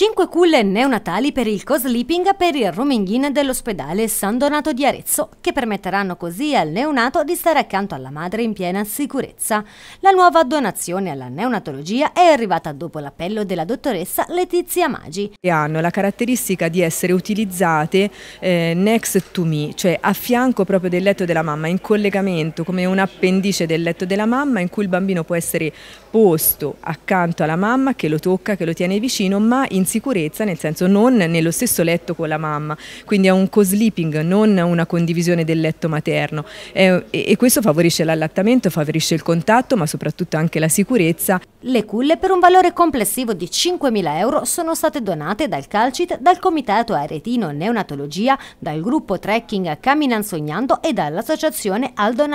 5 culle neonatali per il co-sleeping per il rooming in dell'ospedale San Donato di Arezzo, che permetteranno così al neonato di stare accanto alla madre in piena sicurezza. La nuova donazione alla neonatologia è arrivata dopo l'appello della dottoressa Letizia Magi. Hanno la caratteristica di essere utilizzate eh, next to me, cioè a fianco proprio del letto della mamma, in collegamento come un appendice del letto della mamma in cui il bambino può essere posto accanto alla mamma che lo tocca, che lo tiene vicino, ma in sicurezza, nel senso non nello stesso letto con la mamma, quindi è un co-sleeping, non una condivisione del letto materno e, e questo favorisce l'allattamento, favorisce il contatto ma soprattutto anche la sicurezza. Le culle per un valore complessivo di 5.000 euro sono state donate dal Calcit, dal Comitato Aretino Neonatologia, dal gruppo trekking Camminan Sognando e dall'associazione Aldo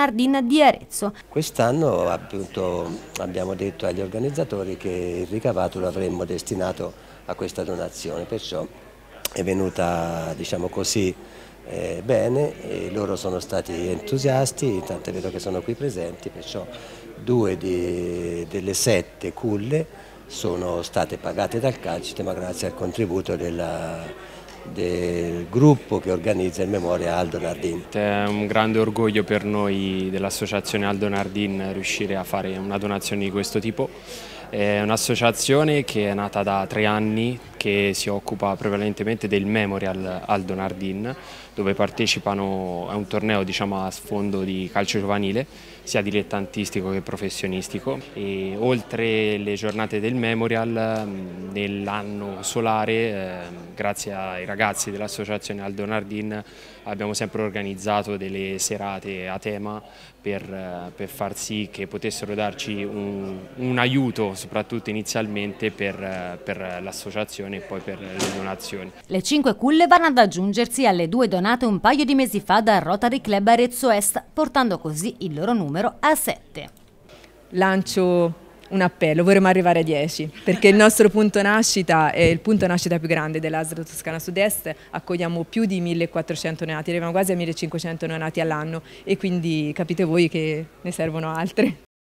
di Arezzo. Quest'anno appunto abbiamo detto agli organizzatori che il ricavato lo avremmo destinato a questo questa donazione, perciò è venuta diciamo così eh, bene, loro sono stati entusiasti, tanto è vero che sono qui presenti, perciò due di, delle sette culle sono state pagate dal Calcite ma grazie al contributo della del gruppo che organizza in memoria Aldo Nardin. È un grande orgoglio per noi dell'associazione Aldo Nardin riuscire a fare una donazione di questo tipo. È un'associazione che è nata da tre anni, che si occupa prevalentemente del Memorial Aldo Nardin, dove partecipano a un torneo diciamo, a sfondo di calcio giovanile, sia dilettantistico che professionistico. E oltre le giornate del Memorial, mm, nell'anno solare, ehm, grazie ai ragazzi ragazzi dell'associazione Aldo Nardin abbiamo sempre organizzato delle serate a tema per, eh, per far sì che potessero darci un, un aiuto soprattutto inizialmente per, eh, per l'associazione e poi per le donazioni. Le cinque culle vanno ad aggiungersi alle due donate un paio di mesi fa da Rotary Club Arezzo Est portando così il loro numero a sette. Lancio un appello, vorremmo arrivare a 10, perché il nostro punto nascita è il punto nascita più grande dell'Asra Toscana Sud-Est, accogliamo più di 1400 neonati, arriviamo quasi a 1500 neonati all'anno e quindi capite voi che ne servono altre.